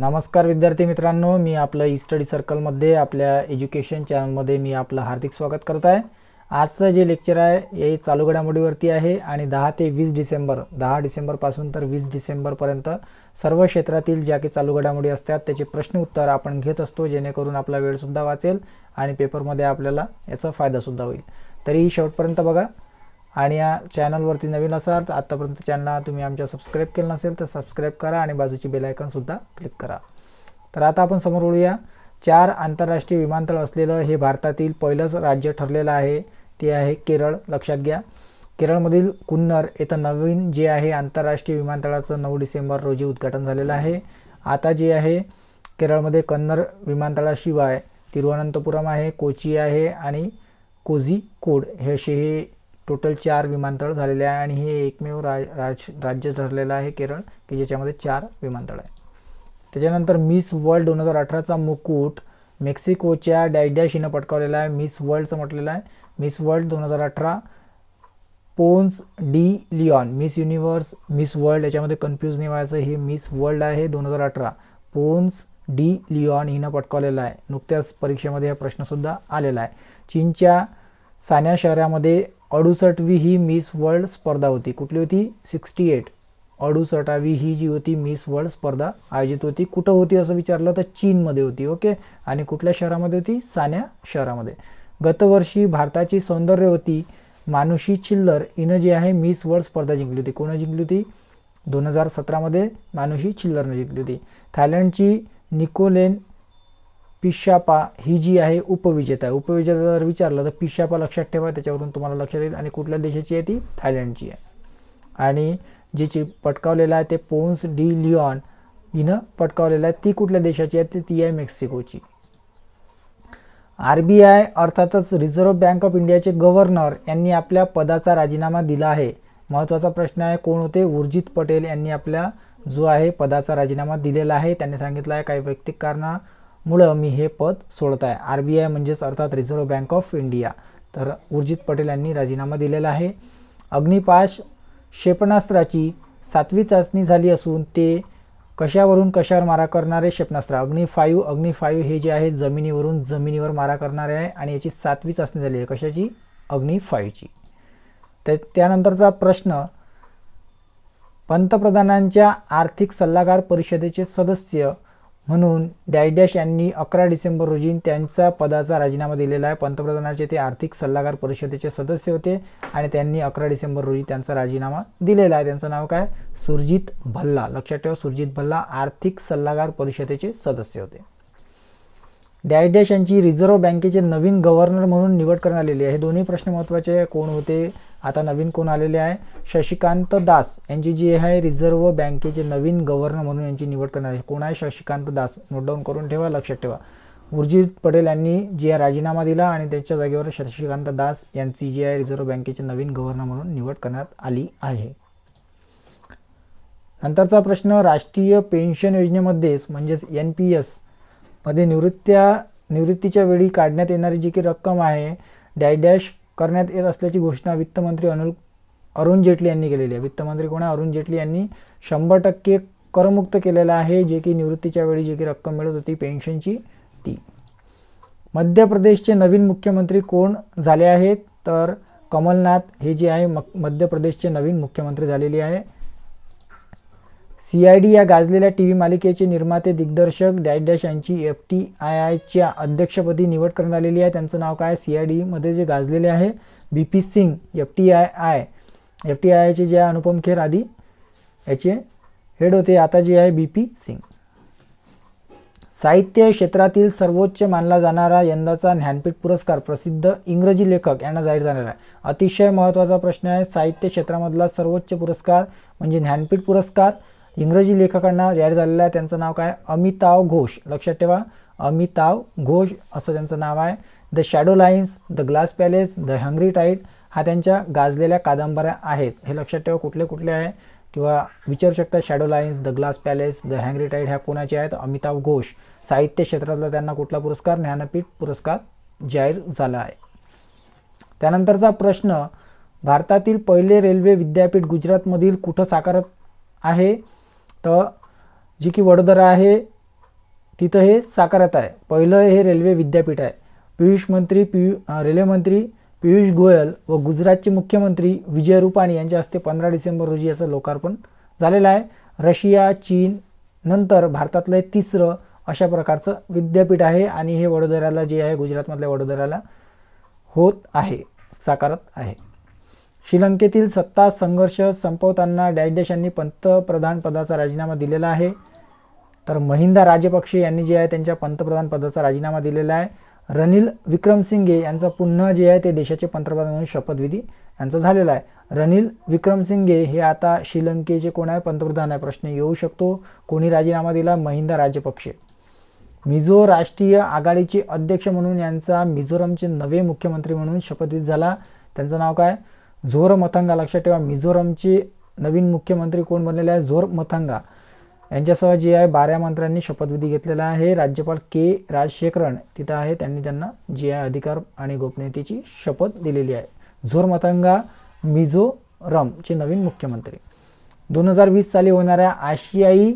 नमस्कार विद्यार्थी मित्रांनो मी आपलं ई स्टडी सर्कलमध्ये आपल्या एज्युकेशन चॅनलमध्ये मी आपलं हार्दिक स्वागत करत आहे आजचं जे लेक्चर आहे हे चालू घडामोडीवरती आहे आणि दहा ते वीस डिसेंबर दहा डिसेंबरपासून तर वीस डिसेंबरपर्यंत सर्व क्षेत्रातील ज्या की चालू घडामोडी असतात त्याचे प्रश्न उत्तर आपण घेत असतो जेणेकरून आपला वेळसुद्धा वाचेल आणि पेपरमध्ये आपल्याला याचा फायदासुद्धा होईल तरी शेवटपर्यंत बघा आणि या चॅनलवरती नवीन असाल तर आत्तापर्यंत चॅनलला तुम्ही आमच्या सबस्क्राईब केलं नसेल तर सबस्क्राईब करा आणि बाजूची बेलायकनसुद्धा क्लिक करा तर आता आपण समोर ओळूया चार आंतरराष्ट्रीय विमानतळ असलेलं हे भारतातील पहिलंच राज्य ठरलेलं आहे ते आहे केरळ लक्षात घ्या केरळमधील कुन्नर येथं नवीन जे आहे आंतरराष्ट्रीय विमानतळाचं नऊ डिसेंबर रोजी उद्घाटन झालेलं आहे आता जे आहे केरळमध्ये कन्नर विमानतळाशिवाय तिरुवनंतपुरम आहे कोची आहे आणि कोड हे असे हे टोटल चार विमानतळ झालेले आहे आणि हे एकमेव राज राज राज्य ठरलेलं आहे केरळ की ज्याच्यामध्ये चार विमानतळ आहे त्याच्यानंतर मिस वर्ल्ड दोन हजार अठराचा मुकुट मेक्सिकोच्या डॅडॅश हिनं पटकावलेला आहे मिस वर्ल्डचं म्हटलेलं आहे मिस वर्ल्ड दोन हजार अठरा Ponce de Leon miss universe miss world याच्यामध्ये कन्फ्यूज नाही व्हायचं हे मिस वर्ल्ड आहे दोन हजार अठरा पोन्स डी लिऑन हिनं पटकावलेला आहे नुकत्याच परीक्षेमध्ये हा प्रश्नसुद्धा आलेला आहे चीनच्या सान्या शहरामध्ये अडुसठवी ही मिस वर्ल्ड स्पर्धा होती कुठली होती सिक्स्टी एट अडुसठावी ही जी होती मिस वर्ल्ड स्पर्धा आयोजित होती कुठं होती असं विचारलं तर चीनमध्ये होती ओके आणि कुठल्या शहरामध्ये होती सान्या शहरामध्ये गतवर्षी भारताची सौंदर्य होती मानुषी चिल्लर हिनं जी आहे मिस वर्ल्ड स्पर्धा जिंकली होती कोणं जिंकली होती दोन हजार सतरामध्ये मानुषी चिल्लरनं जिंकली होती थायलंडची निकोलेन पिशापा ही जी आहे उपविजेता आहे उपविजेता जर विचारलं तर पिशापा लक्षात ठेवा त्याच्यावरून तुम्हाला लक्षात येईल आणि कुठल्या देशाची आहे ती थायलंडची आहे आणि जी पटकावलेलं आहे ते पोन्स डी लिऑन हिनं पटकावलेलं आहे ती कुठल्या देशाची आहे ती आहे मेक्सिकोची आर बी आय अर्थातच रिझर्व्ह बँक ऑफ इंडियाचे गव्हर्नर यांनी आपल्या पदाचा राजीनामा दिला आहे महत्त्वाचा प्रश्न आहे कोण होते उर्जित पटेल यांनी आपल्या जो आहे पदाचा राजीनामा दिलेला आहे त्यांनी सांगितलं आहे काही वैयक्तिक कारणा मुळं मी हे पद सोडत आहे आर बी आय म्हणजेच अर्थात रिझर्व्ह बँक ऑफ इंडिया तर उर्जित पटेल यांनी राजीनामा दिलेला आहे अग्निपाश क्षेपणास्त्राची सातवी चाचणी झाली असून ते कशावरून कशावर मारा करणारे क्षेपणास्त्र अग्नि फायू अग्नि फायू हे जे आहे जमिनीवरून जमिनीवर मारा करणारे आहे आणि याची सातवी चाचणी झाली आहे कशाची अग्नि फायूची तर त्यानंतरचा प्रश्न पंतप्रधानांच्या आर्थिक सल्लागार परिषदेचे सदस्य म्हणून डॅश यांनी अकरा डिसेंबर रोजी त्यांचा पदाचा राजीनामा दिलेला आहे पंतप्रधानाचे ते आर्थिक सल्लागार परिषदेचे सदस्य होते आणि त्यांनी अकरा डिसेंबर रोजी त्यांचा राजीनामा दिलेला आहे त्यांचं नाव काय सुरजित भल्ला लक्षात ठेवा सुरजित भल्ला आर्थिक सल्लागार परिषदेचे सदस्य होते डॅश डॅश यांची रिझर्व्ह बँकेचे नवीन गव्हर्नर म्हणून निवड करण्यात आलेली आहे हे दोन्ही प्रश्न महत्त्वाचे कोण होते आता नवीन कोण आलेले आहे शशिकांत दास यांची जी आहे रिझर्व्ह बँकेचे नवीन गव्हर्नर म्हणून यांची निवड करणार आहे कोण आहे शशिकांत दास नोट डाऊन करून ठेवा लक्षात ठेवा उर्जित पटेल यांनी जी आहे राजीनामा दिला आणि त्याच्या जागेवर शशिकांत दास यांची जी आहे रिझर्व्ह बँकेचे नवीन गव्हर्नर म्हणून निवड करण्यात आली आहे नंतरचा प्रश्न राष्ट्रीय पेन्शन योजनेमध्येच म्हणजेच एन पी एस मध्ये निवृत्त्या निवृत्तीच्या वेळी काढण्यात येणारी जी की रक्कम आहे डॅश डॅश करण्यात येत असल्याची घोषणा वित्तमंत्री अनुल अरुण जेटली यांनी केलेली आहे वित्तमंत्री कोणा अरुण जेटली यांनी शंभर टक्के करमुक्त केलेला आहे जे की निवृत्तीच्या वेळी जे की रक्कम मिळत होती पेन्शनची ती मध्य प्रदेशचे नवीन मुख्यमंत्री कोण झाले आहेत तर कमलनाथ हे जे आहे मध्य प्रदेशचे नवीन मुख्यमंत्री झालेले आहे सी आय डी या गाजलेल्या टी व्ही मालिकेचे निर्माते दिग्दर्शक डॅश डॅश यांची एफ टी आय आयच्या अध्यक्षपदी निवड करण्यात आलेली आहे त्यांचं नाव काय सी आय डीमध्ये जे गाजलेले आहे B P Singh F T I I F T I आयचे जे आहे अनुपम खेर आदी याचे हेड होते आता जे आहे बी पी सिंग साहित्य क्षेत्रातील सर्वोच्च मानला जाणारा यंदाचा ज्ञानपीठ पुरस्कार प्रसिद्ध इंग्रजी लेखक यांना जाहीर झालेला आहे अतिशय महत्त्वाचा प्रश्न आहे साहित्य क्षेत्रामधला सर्वोच्च पुरस्कार म्हणजे ज्ञानपीठ पुरस्कार इंग्रजी लेखकांना जाहीर झालेलं आहे त्यांचं नाव काय अमिताव घोष लक्षात ठेवा अमिताव घोष असं त्यांचं नाव आहे the shadow lines the glass palace the hungry tide हा त्यांच्या गाजलेल्या कादंबऱ्या आहेत हे लक्षात ठेवा कुठले कुठले आहे किंवा विचारू शकता shadow lines the glass palace the hungry tide ह्या कोणाच्या आहेत अमिताव घोष साहित्य क्षेत्रातला त्यांना कुठला पुरस्कार ज्ञानपीठ पुरस्कार जाहीर झाला आहे त्यानंतरचा प्रश्न भारतातील पहिले रेल्वे विद्यापीठ गुजरातमधील कुठं साकारत आहे तर जी की वडोदरा आहे तिथं हे साकारत आहे पहिलं हे रेल्वे विद्यापीठ आहे पियुष मंत्री पियु रेल्वे मंत्री पियुष गोयल व गुजरातचे मुख्यमंत्री विजय रुपाणी यांच्या हस्ते पंधरा डिसेंबर रोजी याचं लोकार्पण झालेलं आहे रशिया चीन नंतर भारतातलं हे तिसरं अशा प्रकारचं विद्यापीठ आहे आणि हे वडोदऱ्याला जे आहे गुजरातमधल्या वडोदऱ्याला होत आहे साकारत आहे श्रीलंकेतील सत्ता संघर्ष संपवताना डॅश यांनी पंतप्रधान पदाचा राजीनामा दिलेला आहे तर महिंदा राजपक्षे यांनी जे आहे त्यांच्या पंतप्रधान पदाचा राजीनामा दिलेला आहे रनिल विक्रमसिंगे यांचा पुन्हा जे आहे ते देशाचे पंतप्रधान म्हणून शपथविधी यांचा झालेला आहे रनिल विक्रमसिंगे हे आता श्रीलंकेचे कोण आहे पंतप्रधान आहे प्रश्न येऊ शकतो कोणी राजीनामा दिला महिंदा राजपक्षे मिझो राष्ट्रीय आघाडीचे अध्यक्ष म्हणून यांचा मिझोरमचे नवे मुख्यमंत्री म्हणून शपथविधी झाला त्यांचं नाव काय झोर मथांगा लक्षात ठेवा मिझोरमचे नवीन मुख्यमंत्री कोण बनलेले आहे झोर मथांगा यांच्यासह जे आहे बारा मंत्र्यांनी शपथविधी घेतलेला आहे राज्यपाल के राजशेखरन तिथं आहे त्यांनी त्यांना जे आहे अधिकार आणि गोपनीयतेची शपथ दिलेली आहे झोर मिझोरमचे नवीन मुख्यमंत्री दोन हजार वीस साली होणाऱ्या आशियाई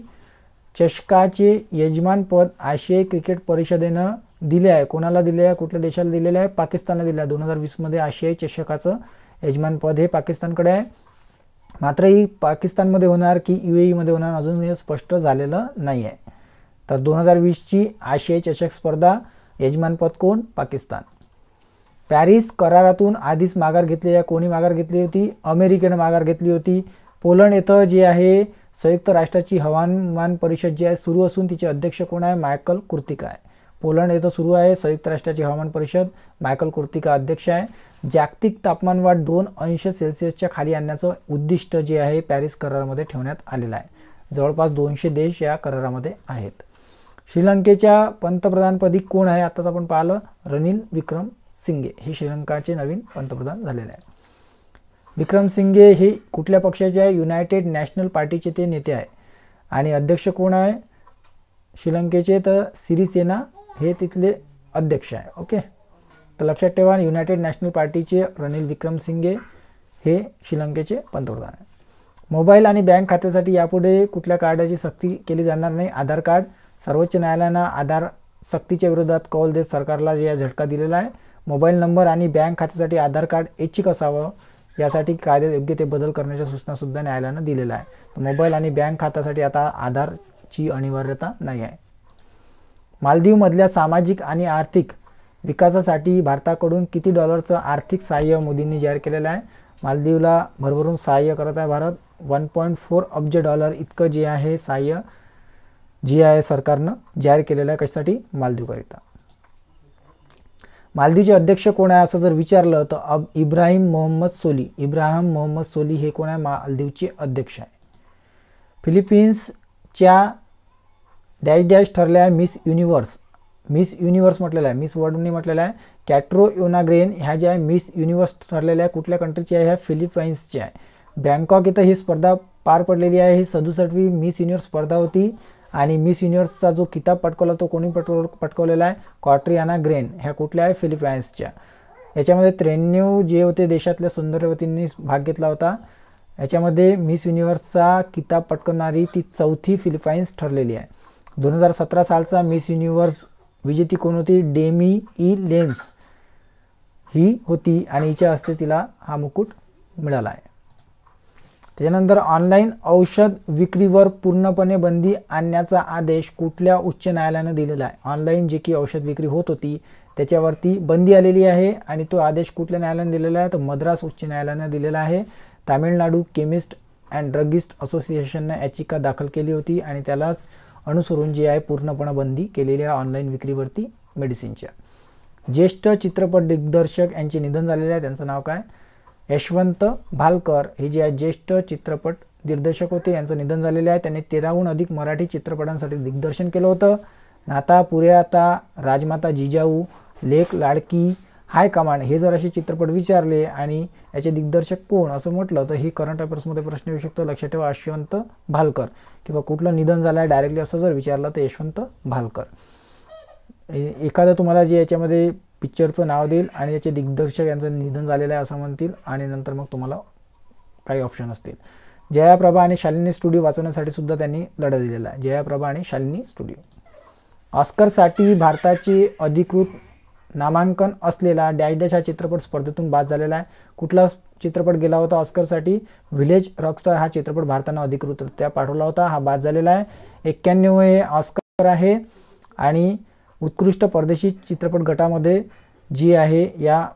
चषकाचे यजमानपद आशियाई क्रिकेट परिषदेनं दिले आहे कोणाला दिले आहे कुठल्या देशाला दिलेलं आहे पाकिस्तानला दिले आहे दोन हजार वीसमध्ये आशियाई चषकाचं यजमान पद हे पाकिस्तानकडे आहे मात्र ही पाकिस्तानमध्ये होणार की यू एईमध्ये e होणार अजून हे स्पष्ट झालेलं नाही आहे तर दोन हजार वीसची आशियाई चषक स्पर्धा यजमानपद कोण पाकिस्तान पॅरिस करारातून आधीच माघार घेतलेल्या कोणी माघार घेतली होती अमेरिकेनं माघार घेतली होती पोलंड येथं जे आहे संयुक्त राष्ट्राची हवामान परिषद जी आहे सुरू असून तिचे अध्यक्ष कोण आहे मायकल कुर्तिका आहे पोलंड येथं सुरू आहे संयुक्त राष्ट्राची हवामान परिषद मायकल कुर्तिका अध्यक्ष आहे जागतिक तापमानवाढ दोन अंश सेल्सिअसच्या खाली आणण्याचं उद्दिष्ट जे आहे पॅरिस करारामध्ये ठेवण्यात आलेलं आहे जवळपास दोनशे देश या करारामध्ये आहेत श्रीलंकेच्या पंतप्रधानपदी कोण आहे आताच आपण पाहिलं रनिल विक्रम सिंगे हे श्रीलंकाचे नवीन पंतप्रधान झालेले आहे विक्रम सिंगे हे कुठल्या पक्षाचे आहे युनायटेड नॅशनल पार्टीचे ते नेते आहे आणि अध्यक्ष कोण आहे श्रीलंकेचे तर सिरीसेना हे तिथले अध्यक्ष आहे ओके तर लक्षात ठेवा युनायटेड नॅशनल पार्टीचे रनिल विक्रमसिंगे हे श्रीलंकेचे पंतप्रधान आहे मोबाईल आणि बँक खात्यासाठी यापुढे कुठल्या कार्डाची सक्ती केली जाणार नाही आधार कार्ड सर्वोच्च न्यायालयानं आधार सक्तीच्या विरोधात कौल देत सरकारला या झटका दिलेला आहे मोबाईल नंबर आणि बँक खात्यासाठी आधार कार्ड ऐच्छिक असावं यासाठी कायद्यात योग्य ते बदल करण्याच्या सूचनासुद्धा न्यायालयानं दिलेल्या आहे तर मोबाईल आणि बँक खात्यासाठी आता आधारची अनिवार्यता नाही आहे मालदीवमधल्या सामाजिक आणि आर्थिक विकासासाठी भारताकडून किती डॉलरचं आर्थिक सहाय्य मोदींनी जाहीर केलेलं आहे मालदीवला भरभरून सहाय्य करत आहे भारत वन पॉईंट फोर अब्ज डॉलर इतकं जे आहे सहाय्य जे आहे सरकारनं जाहीर केलेलं आहे कशासाठी मालदीवकरिता मालदीवचे अध्यक्ष कोण आहे असं जर विचारलं तर अब इब्राहिम मोहम्मद सोली इब्राहिम मोहम्मद सोली हे कोण आहे मालदीवचे अध्यक्ष आहे फिलिपिन्सच्या डॅश डॅश ठरले आहे मिस युनिवर्स मिस युनिवर्स म्हटलेलं आहे मिस वर्ल्डनी म्हटलेलं आहे कॅट्रो युनाग्रेन ह्या ज्या आहे मिस युनिवर्स ठरलेल्या आहे कुठल्या कंट्रीची आहे ह्या फिलिपाईन्सची आहे बँकॉक इथं ही स्पर्धा पार पडलेली आहे ही सदुसष्टवी मिस युनिवर्स स्पर्धा होती आणि मिस युनिवर्सचा जो किताब पटकवला तो कोणी पटव पटकवलेला आहे कॉट्रियाना ग्रेन ह्या कुठल्या आहे फिलिपाईन्सच्या याच्यामध्ये त्र्याण्णव जे होते देशातल्या सुंदरवतींनी भाग घेतला होता याच्यामध्ये मिस युनिवर्सचा किताब पटकवणारी ती चौथी फिलिपाईन्स ठरलेली आहे दोन हजार सतरा सालचा मिस युनिव्हर्स विजेती कोण होती डेमी ई लेन्स ही होती आणि हिच्या हस्ते तिला हा मुकुट मिळाला आहे त्याच्यानंतर ऑनलाईन औषध विक्रीवर पूर्णपणे बंदी आणण्याचा आदेश कुठल्या उच्च न्यायालयानं दिलेला आहे ऑनलाईन जे की औषध विक्री होत होती त्याच्यावरती बंदी आलेली आहे आणि तो आदेश कुठल्या न्यायालयाने दिलेला आहे तर मद्रास उच्च न्यायालयानं दिलेला आहे तामिळनाडू केमिस्ट अँड ड्रगिस्ट असोसिएशननं याचिका दाखल केली होती आणि त्यालाच अनुसरून जी आहे पूर्णपणे बंदी केलेली आहे ऑनलाईन विक्रीवरती मेडिसिनच्या ज्येष्ठ चित्रपट दिग्दर्शक यांचे निधन झालेले आहे त्यांचं नाव काय यशवंत भालकर हे जे आहे ज्येष्ठ चित्रपट दिग्दर्शक होते यांचं निधन झालेलं आहे त्यांनी तेराहून अधिक मराठी चित्रपटांसाठी दिग्दर्शन केलं होतं नाता पुऱ्याता राजमाता जिजाऊ लेख लाडकी हाय कमांड हे जर असे चित्रपट विचारले आणि याचे दिग्दर्शक कोण असं म्हटलं तर हे करंट अफेअर्समध्ये प्रश्न येऊ शकतो लक्षात ठेवा यशवंत भालकर किंवा कुठलं निधन झालं आहे डायरेक्टली असं जर विचारलं तर यशवंत भालकर एखादं तुम्हाला जे याच्यामध्ये पिक्चरचं नाव देईल आणि याचे दिग्दर्शक यांचं निधन झालेलं आहे असं म्हणतील आणि नंतर मग तुम्हाला काही ऑप्शन असतील जयाप्रभा आणि शालिनी स्टुडिओ वाचवण्यासाठी सुद्धा त्यांनी लढा दिलेला आहे जयाप्रभा आणि शालिनी स्टुडिओ ऑस्करसाठी भारताची अधिकृत नामांकन असलेला डॅश डॅश हा चित्रपट स्पर्धेतून बाद झालेला आहे कुठला चित्रपट गेला होता ऑस्करसाठी व्हिलेज रॉकस्टार हा चित्रपट भारतानं अधिकृतरित्या पाठवला होता हा बाद झालेला आहे एक्क्याण्णव हे ऑस्कर आहे आणि उत्कृष्ट परदेशी चित्रपट गटामध्ये जी आहे या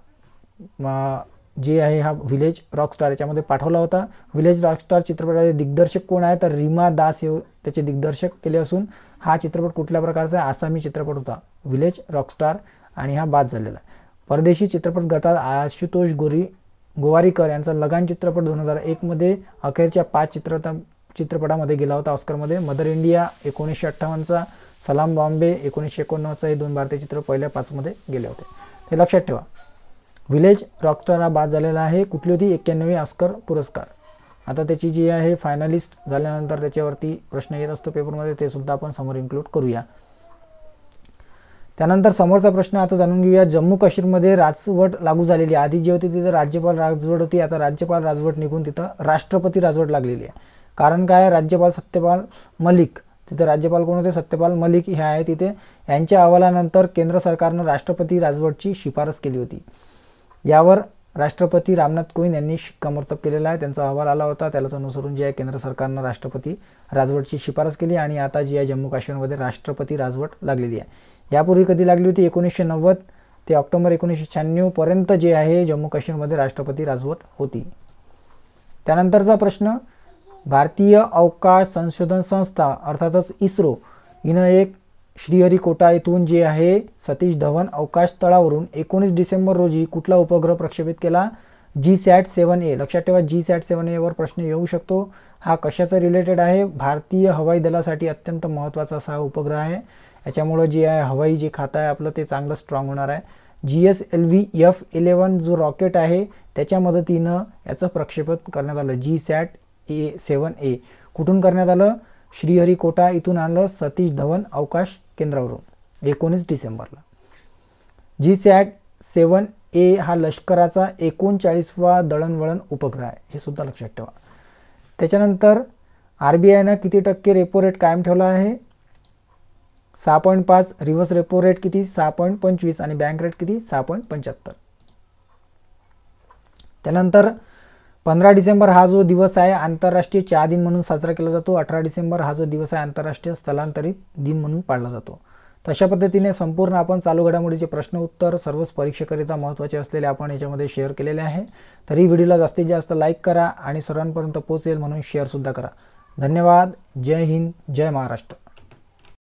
जे आहे हा व्हिलेज रॉकस्टार याच्यामध्ये पाठवला होता व्हिलेज रॉकस्टार चित्रपटाचे दिग्दर्शक कोण आहे तर रीमा दास हे त्याचे दिग्दर्शक केले असून हा चित्रपट कुठल्या प्रकारचा आसामी चित्रपट होता व्हिलेज रॉकस्टार आणि हा बाद झालेला आहे परदेशी चित्रपट गटात आशुतोष गोरी गोवारीकर यांचा लगान चित्रपट दोन हजार एकमध्ये अखेरच्या पाच चित्र चित्रपटामध्ये गेला होता ऑस्करमध्ये मदर इंडिया एकोणीसशे अठ्ठावन्नचा सलाम बॉम्बे एकोणीसशे एकोणनव्वदचा हे दोन भारतीय चित्र पहिल्या पाचमध्ये गेले होते हे लक्षात ठेवा विलेज रॉकस्टार हा बाद झालेला आहे कुठली होती एक्क्याण्णवी ऑस्कर पुरस्कार आता त्याची जी आहे फायनलिस्ट झाल्यानंतर त्याच्यावरती प्रश्न येत असतो पेपरमध्ये ते सुद्धा आपण समोर इन्क्लूड करूया त्यानंतर समोरचा प्रश्न आता जाणून घेऊया जम्मू काश्मीरमध्ये राजवट लागू झालेली आहे आधी जी होती तिथं राज्यपाल राजवट होती आता राज्यपाल राजवट निघून तिथं राष्ट्रपती राजवट लागलेली आहे कारण काय राज्यपाल सत्यपाल मलिक तिथं राज्यपाल कोण होते सत्यपाल मलिक हे आहे तिथे यांच्या अहवालानंतर केंद्र सरकारनं राष्ट्रपती राजवटची शिफारस केली होती यावर राष्ट्रपती रामनाथ कोविंद यांनी शिक्कामोर्तब केलेला आहे त्यांचा अहवाल आला होता त्यालाच अनुसरून जे आहे केंद्र सरकारनं राष्ट्रपती राजवटची शिफारस केली आणि आता जी आहे जम्मू काश्मीरमध्ये राष्ट्रपती राजवट लागलेली आहे यापूर्वी कधी लागली होती एकोणीसशे नव्वद ते ऑक्टोबर एकोणीसशे शहाण्णवपर्यंत जे आहे जम्मू काश्मीरमध्ये राष्ट्रपती राजवट होती त्यानंतरचा प्रश्न भारतीय अवकाश संशोधन संस्था अर्थातच इस्रो हिनं एक श्रीहरिकोटा येथून जे आहे सतीश धवन अवकाश तळावरून एकोणीस डिसेंबर रोजी कुठला उपग्रह प्रक्षेपित केला जी सॅट सेवन ए लक्षात ठेवा जी सॅट सेवन एवर प्रश्न येऊ शकतो हा कशाचा रिलेटेड आहे भारतीय हवाई दलासाठी अत्यंत महत्त्वाचा असा हा उपग्रह आहे याच्यामुळं जे आहे हवाई जे खातं आहे आपलं ते चांगलं स्ट्रॉंग होणार आहे G S L V F eleven जो रॉकेट आहे त्याच्या मदतीनं याचं प्रक्षेपण करण्यात आलं जी सॅट ए सेवन ए कुठून करण्यात आलं श्रीहरिकोटा इथून आलं सतीश धवन अवकाश केंद्रावरून एकोणीस डिसेंबरला जी सॅट सेवन ए हा लष्कराचा एकोणचाळीसवा दळणवळण उपग्रह आहे हे सुद्धा लक्षात ठेवा त्याच्यानंतर आर बी आयनं किती टक्के रेपो रेट कायम ठेवला आहे सहा पॉईंट पाच रिव्हर्स रेपो रेट किती सहा पॉईंट पंचवीस आणि बँक रेट किती सहा पॉईंट पंच्याहत्तर त्यानंतर पंधरा डिसेंबर हा जो दिवस आहे आंतरराष्ट्रीय चहा दिन म्हणून साजरा केला जातो अठरा डिसेंबर हा जो दिवस आहे आंतरराष्ट्रीय स्थलांतरित दिन म्हणून पाळला जातो तशा पद्धतीने संपूर्ण आपण चालू घडामोडीचे प्रश्न उत्तर सर्वच परीक्षेकरिता महत्त्वाचे असलेले आपण याच्यामध्ये शेअर केलेले आहे तरी व्हिडिओला जास्तीत जास्त लाईक करा आणि सर्वांपर्यंत पोचेल म्हणून शेअरसुद्धा करा धन्यवाद जय हिंद जय महाराष्ट्र